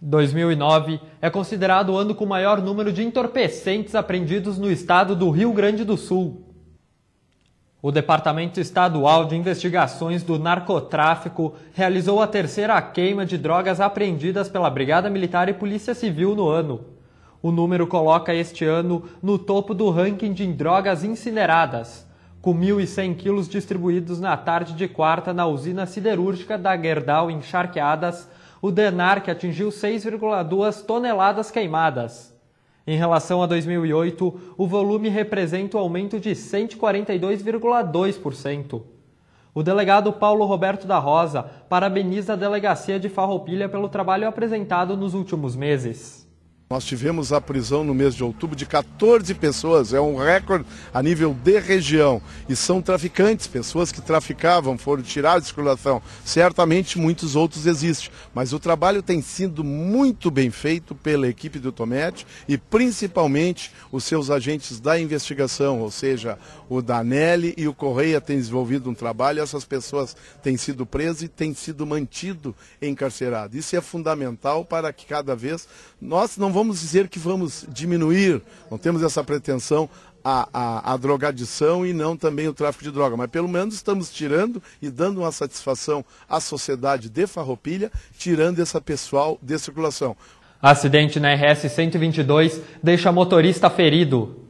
2009 é considerado o ano com o maior número de entorpecentes apreendidos no estado do Rio Grande do Sul. O Departamento Estadual de Investigações do Narcotráfico realizou a terceira queima de drogas apreendidas pela Brigada Militar e Polícia Civil no ano. O número coloca este ano no topo do ranking de drogas incineradas, com 1.100 quilos distribuídos na tarde de quarta na usina siderúrgica da Gerdau, em Charqueadas, o DENARC atingiu 6,2 toneladas queimadas. Em relação a 2008, o volume representa um aumento de 142,2%. O delegado Paulo Roberto da Rosa parabeniza a delegacia de Farroupilha pelo trabalho apresentado nos últimos meses. Nós tivemos a prisão no mês de outubro de 14 pessoas, é um recorde a nível de região. E são traficantes, pessoas que traficavam, foram tiradas de circulação. Certamente muitos outros existem, mas o trabalho tem sido muito bem feito pela equipe do Tomete e principalmente os seus agentes da investigação, ou seja, o Danelli e o Correia têm desenvolvido um trabalho, essas pessoas têm sido presas e têm sido mantido encarcerado. Isso é fundamental para que cada vez nós não vamos vamos dizer que vamos diminuir, não temos essa pretensão a, a, a, drogadição e não também o tráfico de droga. Mas pelo menos estamos tirando e dando uma satisfação à sociedade de Farroupilha, tirando essa pessoal de circulação. Acidente na RS 122 deixa motorista ferido.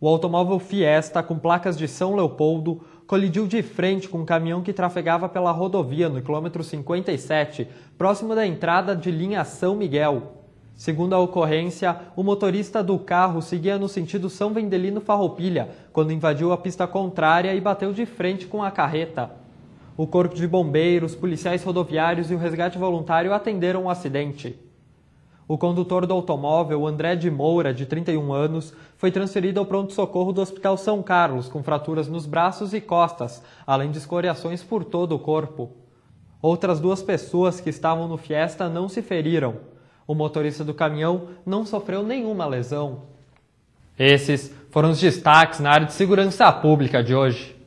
O automóvel Fiesta, com placas de São Leopoldo, colidiu de frente com um caminhão que trafegava pela rodovia no quilômetro 57, próximo da entrada de linha São Miguel. Segundo a ocorrência, o motorista do carro seguia no sentido São Vendelino Farroupilha, quando invadiu a pista contrária e bateu de frente com a carreta. O corpo de bombeiros, policiais rodoviários e o resgate voluntário atenderam o acidente. O condutor do automóvel, André de Moura, de 31 anos, foi transferido ao pronto-socorro do Hospital São Carlos, com fraturas nos braços e costas, além de escoriações por todo o corpo. Outras duas pessoas que estavam no Fiesta não se feriram. O motorista do caminhão não sofreu nenhuma lesão. Esses foram os destaques na área de segurança pública de hoje.